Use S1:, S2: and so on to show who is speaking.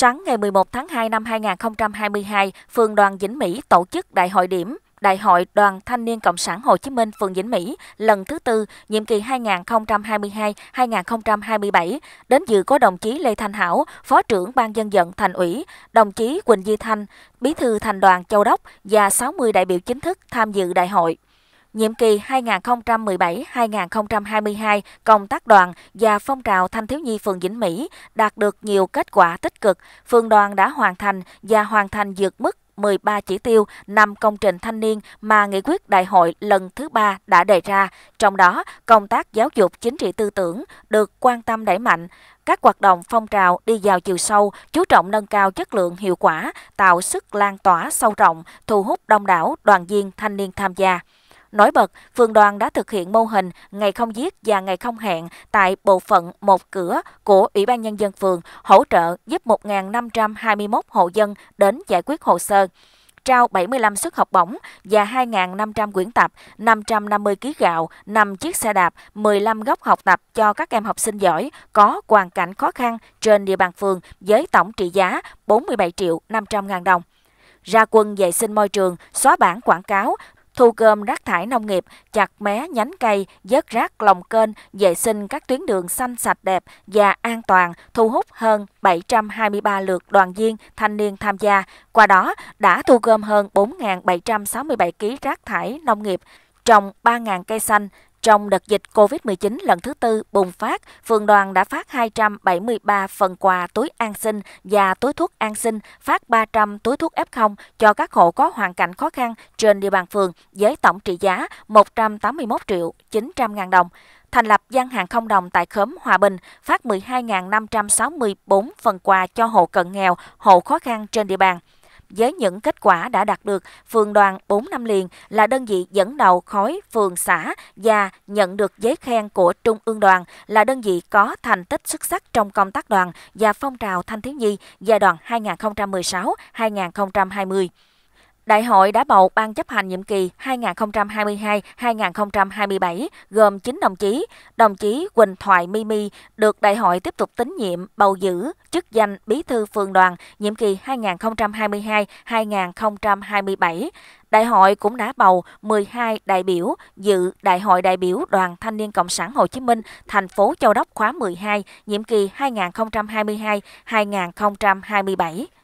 S1: Sáng ngày 11 tháng 2 năm 2022, phường Đoàn Vĩnh Mỹ tổ chức đại hội điểm Đại hội Đoàn Thanh niên Cộng sản Hồ Chí Minh phường Vĩnh Mỹ lần thứ tư, nhiệm kỳ 2022-2027. Đến dự có đồng chí Lê Thanh Hảo, Phó trưởng Ban dân vận Thành ủy, đồng chí Quỳnh Di Thanh, Bí thư Thành đoàn Châu Đốc và 60 đại biểu chính thức tham dự đại hội nhiệm kỳ 2017-2022, công tác đoàn và phong trào thanh thiếu nhi phường Vĩnh Mỹ đạt được nhiều kết quả tích cực. Phường đoàn đã hoàn thành và hoàn thành vượt mức 13 chỉ tiêu năm công trình thanh niên mà nghị quyết đại hội lần thứ ba đã đề ra. Trong đó, công tác giáo dục chính trị tư tưởng được quan tâm đẩy mạnh. Các hoạt động phong trào đi vào chiều sâu, chú trọng nâng cao chất lượng hiệu quả, tạo sức lan tỏa sâu rộng, thu hút đông đảo đoàn viên thanh niên tham gia nói bật, phường đoàn đã thực hiện mô hình ngày không giết và ngày không hẹn tại bộ phận một cửa của Ủy ban Nhân dân phường hỗ trợ giúp 1.521 hộ dân đến giải quyết hồ sơ trao 75 suất học bổng và 2.500 quyển tập, 550 kg gạo, 5 chiếc xe đạp, 15 góc học tập cho các em học sinh giỏi có hoàn cảnh khó khăn trên địa bàn phường với tổng trị giá 47 triệu 500 ngàn đồng. Ra quân vệ sinh môi trường, xóa bản quảng cáo, thu gom rác thải nông nghiệp, chặt mé nhánh cây, dớt rác lòng kênh, vệ sinh các tuyến đường xanh sạch đẹp và an toàn, thu hút hơn 723 lượt đoàn viên thanh niên tham gia. Qua đó đã thu gom hơn 4.767 kg rác thải nông nghiệp, trồng 3.000 cây xanh, trong đợt dịch COVID-19 lần thứ tư bùng phát, phường đoàn đã phát 273 phần quà túi an sinh và túi thuốc an sinh, phát 300 túi thuốc F0 cho các hộ có hoàn cảnh khó khăn trên địa bàn phường với tổng trị giá 181 triệu 900 ngàn đồng thành lập gian hàng không đồng tại khóm Hòa Bình, phát 12.564 phần quà cho hộ cận nghèo, hộ khó khăn trên địa bàn. Với những kết quả đã đạt được, phường đoàn 4 năm liền là đơn vị dẫn đầu khối phường xã và nhận được giấy khen của Trung ương đoàn là đơn vị có thành tích xuất sắc trong công tác đoàn và phong trào thanh thiếu nhi giai đoạn 2016-2020. Đại hội đã bầu Ban chấp hành nhiệm kỳ 2022-2027 gồm 9 đồng chí. Đồng chí Quỳnh Thoại Mimi được đại hội tiếp tục tín nhiệm bầu giữ chức danh Bí thư phường đoàn nhiệm kỳ 2022-2027. Đại hội cũng đã bầu 12 đại biểu dự Đại hội đại biểu Đoàn Thanh niên Cộng sản Hồ Chí Minh thành phố Châu Đốc khóa 12 nhiệm kỳ 2022-2027.